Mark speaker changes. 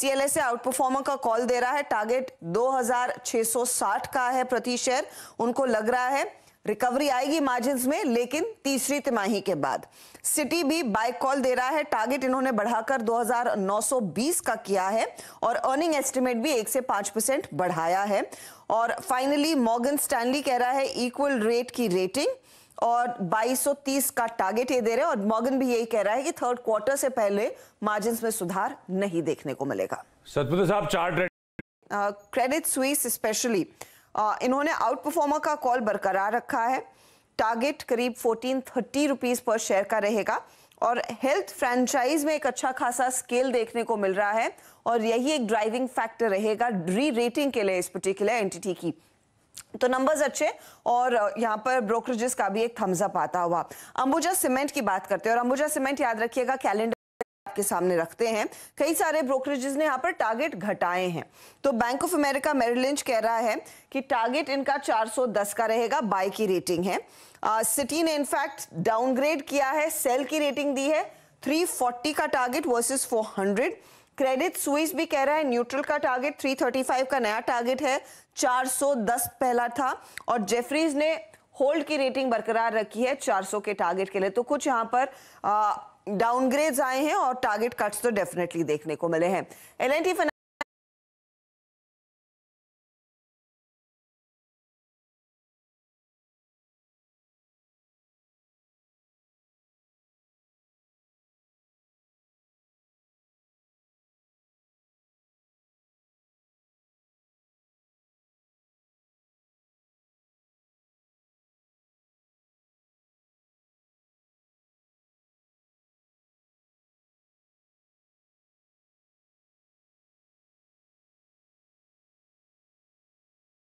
Speaker 1: CLSA performer का call दे रहा है टारगेट 2660 का है प्रति शेयर उनको लग रहा है रिकवरी आएगी मार्जिन में लेकिन तीसरी तिमाही के बाद सिटी भी बाय कॉल दे रहा है टारगेट इन्होंने बढ़ाकर 2920 का किया है और अर्निंग एस्टिमेट भी एक से पांच परसेंट बढ़ाया है और फाइनली मॉर्गन स्टैनली कह रहा है इक्वल रेट की रेटिंग और 2230 का टारगेट ये दे रहे हैं और मॉगन भी यही कह रहा है कि थर्ड क्वार्टर से पहले मार्जिन में सुधार नहीं देखने को मिलेगा साहब चार्ट क्रेडिट स्वीस स्पेशली इन्होंने आउट परफॉर्मर का कॉल बरकरार रखा है टारगेट करीब फोर्टीन थर्टी रुपीज पर शेयर का रहेगा और हेल्थ फ्रेंचाइज में एक अच्छा खासा स्केल देखने को मिल रहा है और यही एक ड्राइविंग फैक्टर रहेगा री रेटिंग के लिए इस पर्टिकुलर एंटिटी की तो नंबर्स अच्छे और यहाँ पर ब्रोकरेजेस का भी एक थम्सअप आता हुआ अंबुजा सीमेंट की बात करते हैं और अंबुजा सीमेंट याद रखिएगा कैलेंडर आपके सामने रखते हैं कई सारे ब्रोकरेजेस ने यहाँ पर टारगेट घटाए हैं तो बैंक ऑफ अमेरिका मेरिलिंच कह रहा है कि टारगेट इनका 410 का रहेगा बाय की रेटिंग है सिटी ने इनफैक्ट डाउनग्रेड किया है सेल की रेटिंग दी है 340 का टारगेट वर्सेस 400 क्रेडिट स्विस भी कह रहा है न्यूट्रल का टारगेट 335 का नया टारगेट है 410 पहला था और जेफरीज ने होल्ड की रेटिंग बरकरार रखी है 400 के टारगेट के लिए तो कुछ यहाँ पर डाउनग्रेड्स आए हैं और टारगेट कट्स तो डेफिनेटली देखने को मिले
Speaker 2: हैं एल एन